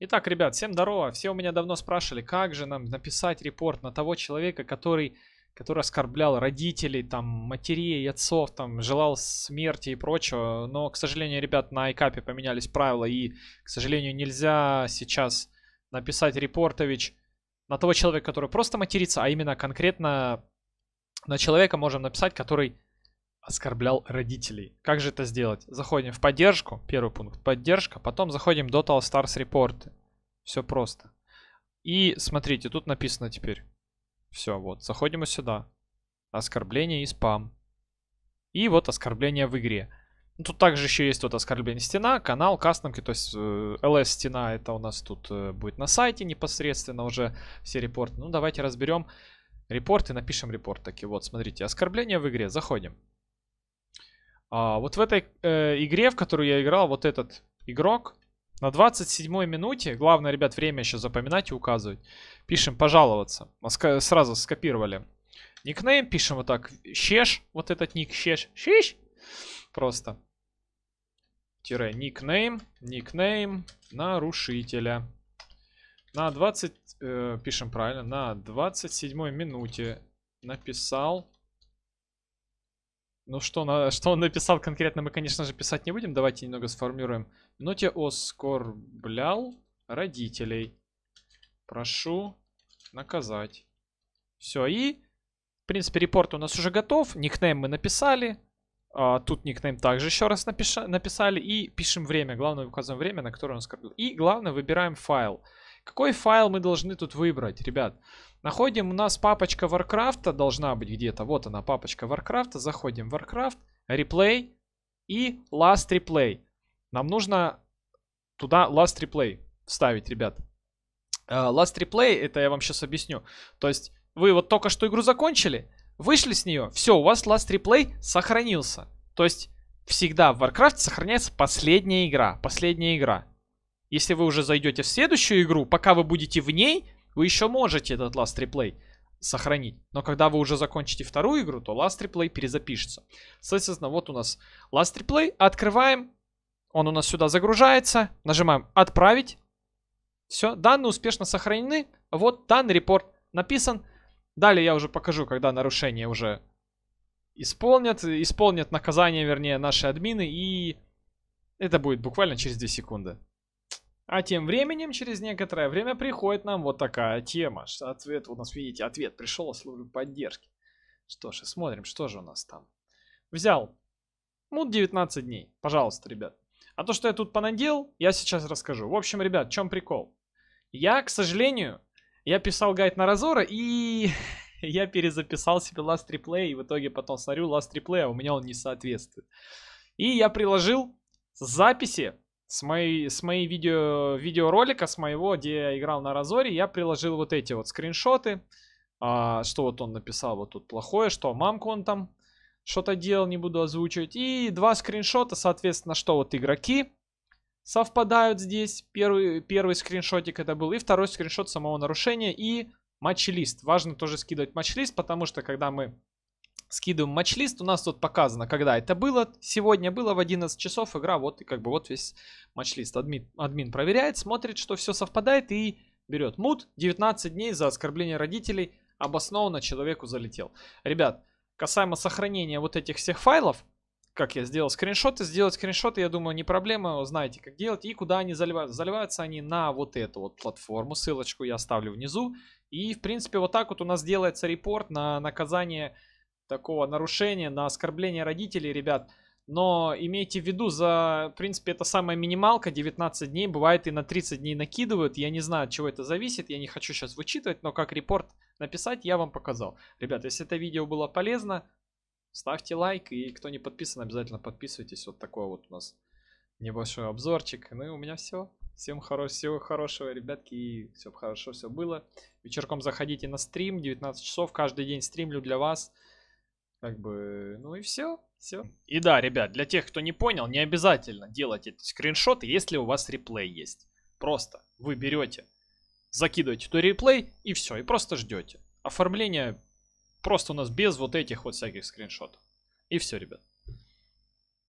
Итак, ребят, всем здорово. Все у меня давно спрашивали, как же нам написать репорт на того человека, который, который оскорблял родителей, там, матерей, отцов, там, желал смерти и прочего. Но, к сожалению, ребят, на Айкапе поменялись правила, и, к сожалению, нельзя сейчас написать репортович а на того человека, который просто матерится, а именно конкретно на человека можем написать, который оскорблял родителей. Как же это сделать? Заходим в поддержку, первый пункт, поддержка, потом заходим до All Stars Report. Все просто. И смотрите, тут написано теперь. Все, вот, заходим сюда. Оскорбление и спам. И вот оскорбление в игре. Ну, тут также еще есть вот оскорбление стена, канал, кастомки, то есть LS э, стена это у нас тут э, будет на сайте непосредственно уже все репорты. Ну давайте разберем репорты, напишем репорт таки. Вот, смотрите, оскорбление в игре, заходим. А, вот в этой э, игре, в которую я играл, вот этот игрок на 27-й минуте, главное, ребят, время еще запоминать и указывать, пишем «пожаловаться». сразу скопировали. Никнейм пишем вот так, «щеш», вот этот ник «щеш», «щеш», просто. Тире никнейм, никнейм нарушителя. На 20, э, пишем правильно, на 27 минуте написал ну что, на, что он написал конкретно, мы, конечно же, писать не будем. Давайте немного сформируем. ноте оскорблял родителей. Прошу наказать. Все, и, в принципе, репорт у нас уже готов. Никнейм мы написали. А, тут никнейм также еще раз напиша- написали. И пишем время. Главное, указываем время, на которое он оскорбил. И, главное, выбираем файл. Какой файл мы должны тут выбрать, ребят? Ребят. Находим, у нас папочка Варкрафта должна быть где-то. Вот она, папочка Варкрафта. Заходим в Warcraft, Replay и Last Replay. Нам нужно туда Last Replay вставить, ребят. Э, Last Replay, это я вам сейчас объясню. То есть вы вот только что игру закончили, вышли с нее, все, у вас Last Replay сохранился. То есть всегда в Warcraft сохраняется последняя игра, последняя игра. Если вы уже зайдете в следующую игру, пока вы будете в ней, вы еще можете этот last replay сохранить. Но когда вы уже закончите вторую игру, то last replay перезапишется. Соответственно, вот у нас last replay. Открываем. Он у нас сюда загружается. Нажимаем «Отправить». Все, данные успешно сохранены. Вот данный репорт написан. Далее я уже покажу, когда нарушение уже исполнят. Исполнят наказание, вернее, наши админы. И это будет буквально через 2 секунды. А тем временем, через некоторое время, приходит нам вот такая тема. Что ответ у нас, видите, ответ пришел от службы поддержки. Что же, смотрим, что же у нас там. Взял. Мут 19 дней. Пожалуйста, ребят. А то, что я тут понадел, я сейчас расскажу. В общем, ребят, в чем прикол? Я, к сожалению, я писал гайд на Разора и я перезаписал себе Last Replay. И в итоге потом смотрю Last Replay, а у меня он не соответствует. И я приложил записи с, моей, с моей видео, видеоролика, с моего, где я играл на Разоре, я приложил вот эти вот скриншоты. А, что вот он написал вот тут плохое, что мамку он там что-то делал, не буду озвучивать. И два скриншота, соответственно, что вот игроки совпадают здесь. Первый, первый скриншотик это был, и второй скриншот самого нарушения, и матч-лист. Важно тоже скидывать матч-лист, потому что когда мы скидываем матч-лист. У нас тут показано, когда это было. Сегодня было в 11 часов игра. Вот и как бы вот весь матч-лист. Админ, админ проверяет, смотрит, что все совпадает и берет. Мут 19 дней за оскорбление родителей. Обоснованно человеку залетел. Ребят, касаемо сохранения вот этих всех файлов, как я сделал скриншоты, сделать скриншоты, я думаю, не проблема, знаете, как делать и куда они заливаются. Заливаются они на вот эту вот платформу, ссылочку я оставлю внизу. И, в принципе, вот так вот у нас делается репорт на наказание такого нарушения, на оскорбление родителей, ребят. Но имейте в виду, за, в принципе, это самая минималка, 19 дней, бывает и на 30 дней накидывают. Я не знаю, от чего это зависит, я не хочу сейчас вычитывать, но как репорт написать я вам показал. Ребят, если это видео было полезно, ставьте лайк, и кто не подписан, обязательно подписывайтесь. Вот такой вот у нас небольшой обзорчик. Ну и у меня все. Всем хоро всего хорошего, ребятки, и все хорошо все было. Вечерком заходите на стрим, 19 часов, каждый день стримлю для вас. Как бы, ну и все, все. И да, ребят, для тех, кто не понял, не обязательно делать эти скриншоты, если у вас реплей есть. Просто вы берете, закидываете то реплей и все, и просто ждете. Оформление просто у нас без вот этих вот всяких скриншотов. И все, ребят.